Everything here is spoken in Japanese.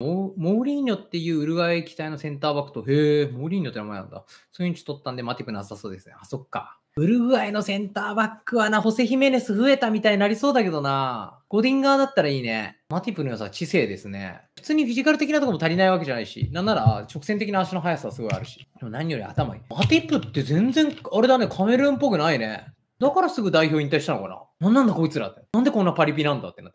モーリーニョっていうウルグアイ期待のセンターバックと、へえ、モーリーニョって名前なんだ。そういうに取ったんで、マティプなさそうですね。あ、そっか。ウルグアイのセンターバックはな、ホセヒメネス増えたみたいになりそうだけどな。ゴディンガーだったらいいね。マティプの良さは知性ですね。普通にフィジカル的なとこも足りないわけじゃないし、なんなら直線的な足の速さはすごいあるし。でも何より頭いい。マティプって全然、あれだね、カメルーンっぽくないね。だからすぐ代表引退したのかな。なんなんだこいつらって。なんでこんなパリピなんだってな。